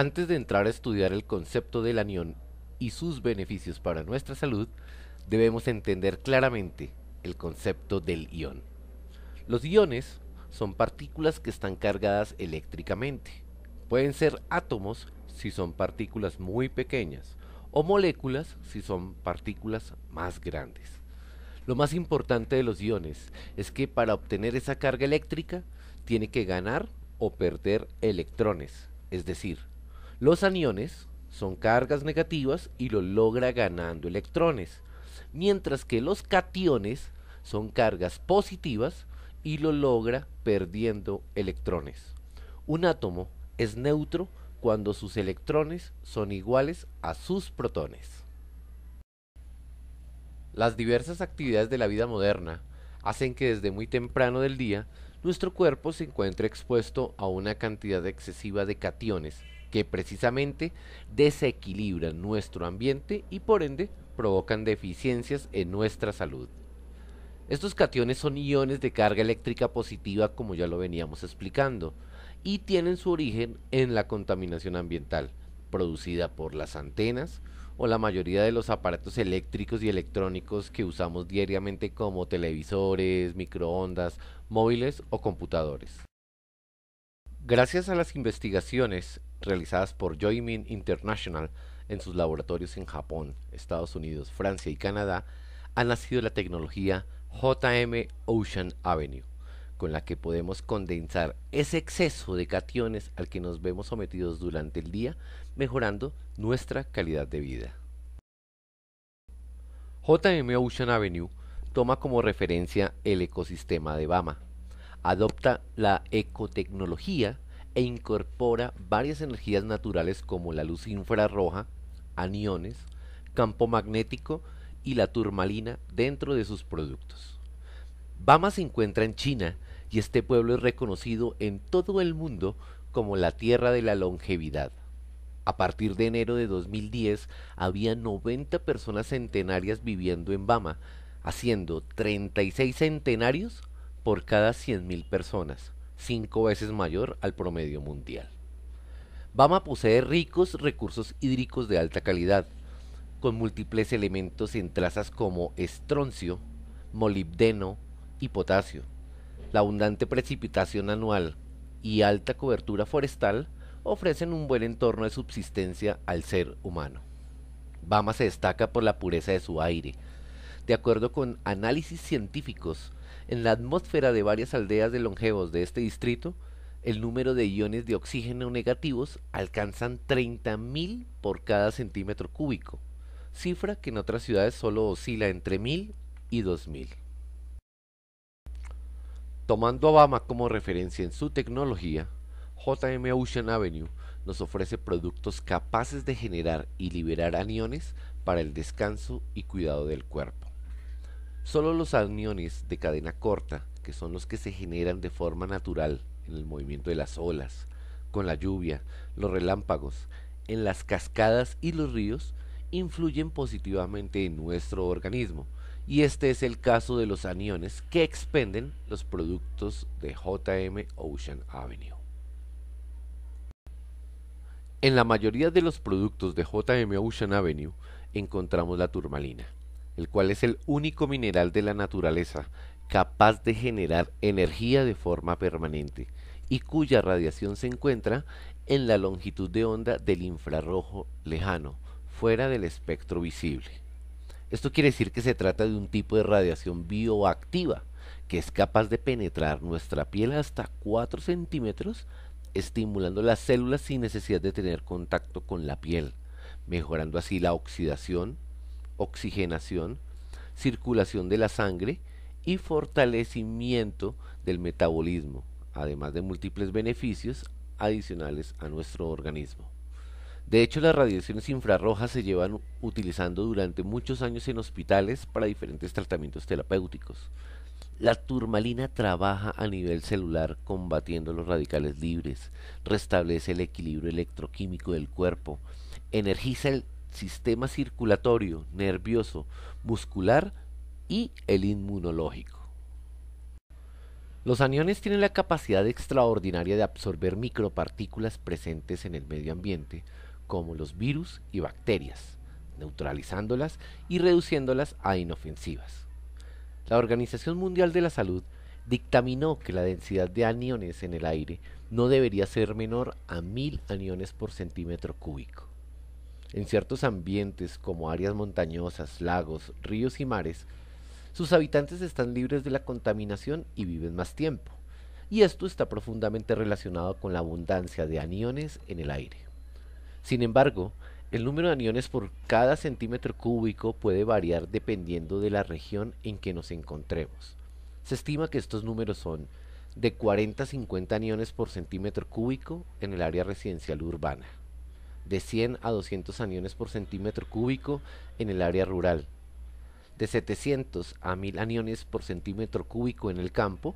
Antes de entrar a estudiar el concepto del anión y sus beneficios para nuestra salud, debemos entender claramente el concepto del ión. Los iones son partículas que están cargadas eléctricamente. Pueden ser átomos si son partículas muy pequeñas o moléculas si son partículas más grandes. Lo más importante de los iones es que para obtener esa carga eléctrica tiene que ganar o perder electrones, es decir, los aniones son cargas negativas y lo logra ganando electrones, mientras que los cationes son cargas positivas y lo logra perdiendo electrones. Un átomo es neutro cuando sus electrones son iguales a sus protones. Las diversas actividades de la vida moderna hacen que desde muy temprano del día nuestro cuerpo se encuentre expuesto a una cantidad excesiva de cationes que precisamente desequilibran nuestro ambiente y por ende provocan deficiencias en nuestra salud. Estos cationes son iones de carga eléctrica positiva como ya lo veníamos explicando y tienen su origen en la contaminación ambiental producida por las antenas o la mayoría de los aparatos eléctricos y electrónicos que usamos diariamente como televisores, microondas, móviles o computadores. Gracias a las investigaciones realizadas por Joymin International en sus laboratorios en Japón, Estados Unidos, Francia y Canadá, ha nacido la tecnología JM Ocean Avenue, con la que podemos condensar ese exceso de cationes al que nos vemos sometidos durante el día, mejorando nuestra calidad de vida. JM Ocean Avenue toma como referencia el ecosistema de Bama, adopta la ecotecnología e incorpora varias energías naturales como la luz infrarroja, aniones, campo magnético y la turmalina dentro de sus productos. Bama se encuentra en China y este pueblo es reconocido en todo el mundo como la tierra de la longevidad. A partir de enero de 2010 había 90 personas centenarias viviendo en Bama, haciendo 36 centenarios por cada 100.000 personas cinco veces mayor al promedio mundial. Bama posee ricos recursos hídricos de alta calidad, con múltiples elementos en trazas como estroncio, molibdeno y potasio. La abundante precipitación anual y alta cobertura forestal ofrecen un buen entorno de subsistencia al ser humano. Bama se destaca por la pureza de su aire. De acuerdo con análisis científicos, en la atmósfera de varias aldeas de longevos de este distrito, el número de iones de oxígeno negativos alcanzan 30.000 por cada centímetro cúbico, cifra que en otras ciudades solo oscila entre 1.000 y 2.000. Tomando a Obama como referencia en su tecnología, JM Ocean Avenue nos ofrece productos capaces de generar y liberar aniones para el descanso y cuidado del cuerpo. Solo los aniones de cadena corta, que son los que se generan de forma natural en el movimiento de las olas, con la lluvia, los relámpagos, en las cascadas y los ríos, influyen positivamente en nuestro organismo. Y este es el caso de los aniones que expenden los productos de JM Ocean Avenue. En la mayoría de los productos de JM Ocean Avenue encontramos la turmalina, el cual es el único mineral de la naturaleza capaz de generar energía de forma permanente y cuya radiación se encuentra en la longitud de onda del infrarrojo lejano, fuera del espectro visible. Esto quiere decir que se trata de un tipo de radiación bioactiva que es capaz de penetrar nuestra piel hasta 4 centímetros, estimulando las células sin necesidad de tener contacto con la piel, mejorando así la oxidación, oxigenación, circulación de la sangre y fortalecimiento del metabolismo, además de múltiples beneficios adicionales a nuestro organismo. De hecho, las radiaciones infrarrojas se llevan utilizando durante muchos años en hospitales para diferentes tratamientos terapéuticos. La turmalina trabaja a nivel celular combatiendo los radicales libres, restablece el equilibrio electroquímico del cuerpo, energiza el sistema circulatorio, nervioso, muscular y el inmunológico. Los aniones tienen la capacidad extraordinaria de absorber micropartículas presentes en el medio ambiente, como los virus y bacterias, neutralizándolas y reduciéndolas a inofensivas. La Organización Mundial de la Salud dictaminó que la densidad de aniones en el aire no debería ser menor a 1000 aniones por centímetro cúbico. En ciertos ambientes como áreas montañosas, lagos, ríos y mares, sus habitantes están libres de la contaminación y viven más tiempo. Y esto está profundamente relacionado con la abundancia de aniones en el aire. Sin embargo, el número de aniones por cada centímetro cúbico puede variar dependiendo de la región en que nos encontremos. Se estima que estos números son de 40 a 50 aniones por centímetro cúbico en el área residencial urbana de 100 a 200 aniones por centímetro cúbico en el área rural, de 700 a 1000 aniones por centímetro cúbico en el campo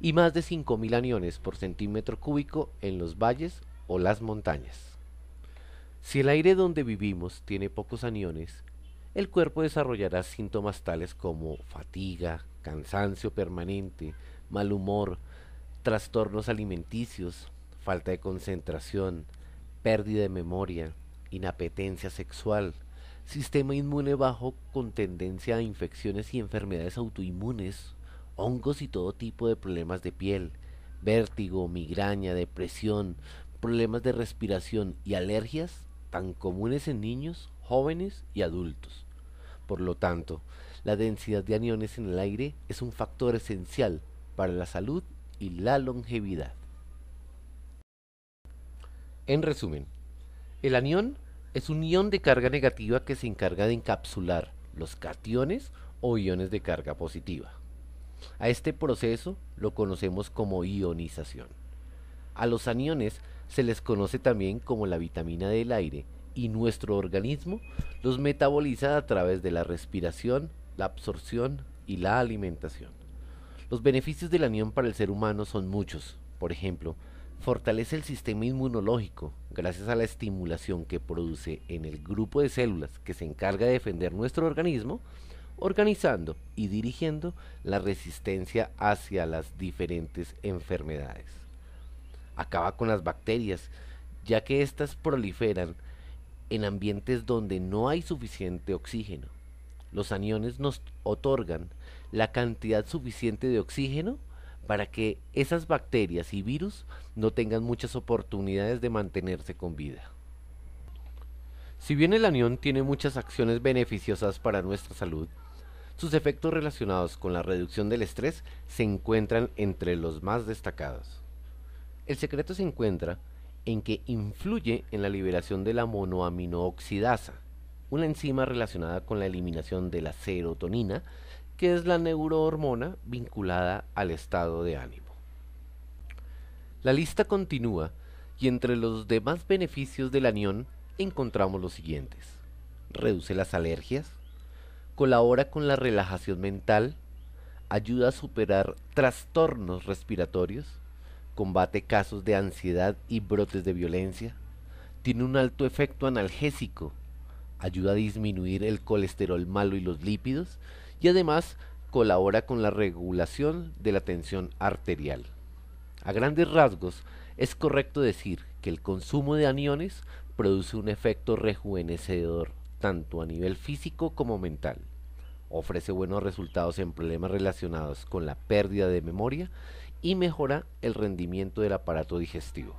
y más de 5000 aniones por centímetro cúbico en los valles o las montañas. Si el aire donde vivimos tiene pocos aniones, el cuerpo desarrollará síntomas tales como fatiga, cansancio permanente, mal humor, trastornos alimenticios, falta de concentración, pérdida de memoria, inapetencia sexual, sistema inmune bajo con tendencia a infecciones y enfermedades autoinmunes, hongos y todo tipo de problemas de piel, vértigo, migraña, depresión, problemas de respiración y alergias tan comunes en niños, jóvenes y adultos. Por lo tanto, la densidad de aniones en el aire es un factor esencial para la salud y la longevidad. En resumen, el anión es un ion de carga negativa que se encarga de encapsular los cationes o iones de carga positiva. A este proceso lo conocemos como ionización. A los aniones se les conoce también como la vitamina del aire y nuestro organismo los metaboliza a través de la respiración, la absorción y la alimentación. Los beneficios del anión para el ser humano son muchos. Por ejemplo, fortalece el sistema inmunológico gracias a la estimulación que produce en el grupo de células que se encarga de defender nuestro organismo, organizando y dirigiendo la resistencia hacia las diferentes enfermedades. Acaba con las bacterias, ya que éstas proliferan en ambientes donde no hay suficiente oxígeno. Los aniones nos otorgan la cantidad suficiente de oxígeno para que esas bacterias y virus no tengan muchas oportunidades de mantenerse con vida. Si bien el anión tiene muchas acciones beneficiosas para nuestra salud, sus efectos relacionados con la reducción del estrés se encuentran entre los más destacados. El secreto se encuentra en que influye en la liberación de la monoaminooxidasa, una enzima relacionada con la eliminación de la serotonina que es la neurohormona vinculada al estado de ánimo. La lista continúa y entre los demás beneficios del anión encontramos los siguientes. Reduce las alergias, colabora con la relajación mental, ayuda a superar trastornos respiratorios, combate casos de ansiedad y brotes de violencia, tiene un alto efecto analgésico, ayuda a disminuir el colesterol malo y los lípidos, y además colabora con la regulación de la tensión arterial. A grandes rasgos, es correcto decir que el consumo de aniones produce un efecto rejuvenecedor tanto a nivel físico como mental. Ofrece buenos resultados en problemas relacionados con la pérdida de memoria y mejora el rendimiento del aparato digestivo.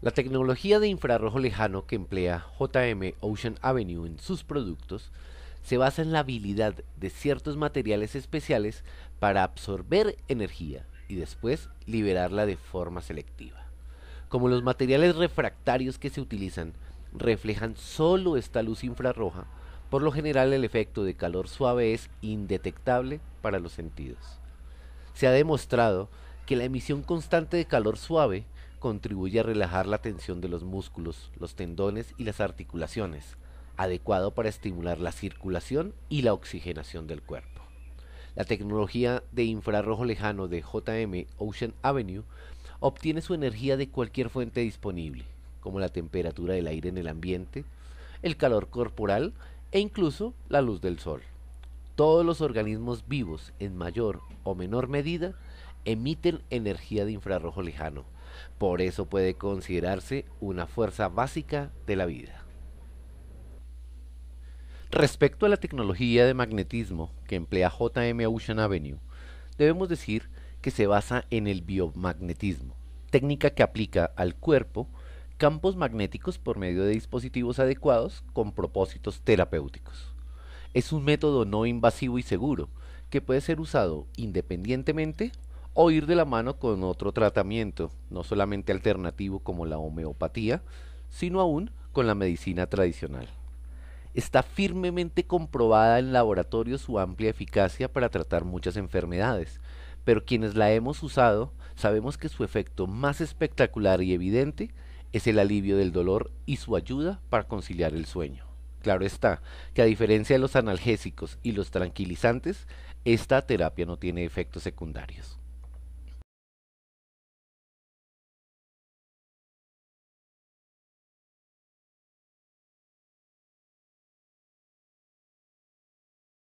La tecnología de infrarrojo lejano que emplea JM Ocean Avenue en sus productos se basa en la habilidad de ciertos materiales especiales para absorber energía y después liberarla de forma selectiva. Como los materiales refractarios que se utilizan reflejan solo esta luz infrarroja, por lo general el efecto de calor suave es indetectable para los sentidos. Se ha demostrado que la emisión constante de calor suave contribuye a relajar la tensión de los músculos, los tendones y las articulaciones, adecuado para estimular la circulación y la oxigenación del cuerpo. La tecnología de infrarrojo lejano de JM Ocean Avenue obtiene su energía de cualquier fuente disponible, como la temperatura del aire en el ambiente, el calor corporal e incluso la luz del sol. Todos los organismos vivos, en mayor o menor medida, emiten energía de infrarrojo lejano. Por eso puede considerarse una fuerza básica de la vida. Respecto a la tecnología de magnetismo que emplea JM Ocean Avenue, debemos decir que se basa en el biomagnetismo, técnica que aplica al cuerpo campos magnéticos por medio de dispositivos adecuados con propósitos terapéuticos. Es un método no invasivo y seguro que puede ser usado independientemente o ir de la mano con otro tratamiento, no solamente alternativo como la homeopatía, sino aún con la medicina tradicional está firmemente comprobada en laboratorio su amplia eficacia para tratar muchas enfermedades, pero quienes la hemos usado sabemos que su efecto más espectacular y evidente es el alivio del dolor y su ayuda para conciliar el sueño. Claro está, que a diferencia de los analgésicos y los tranquilizantes, esta terapia no tiene efectos secundarios.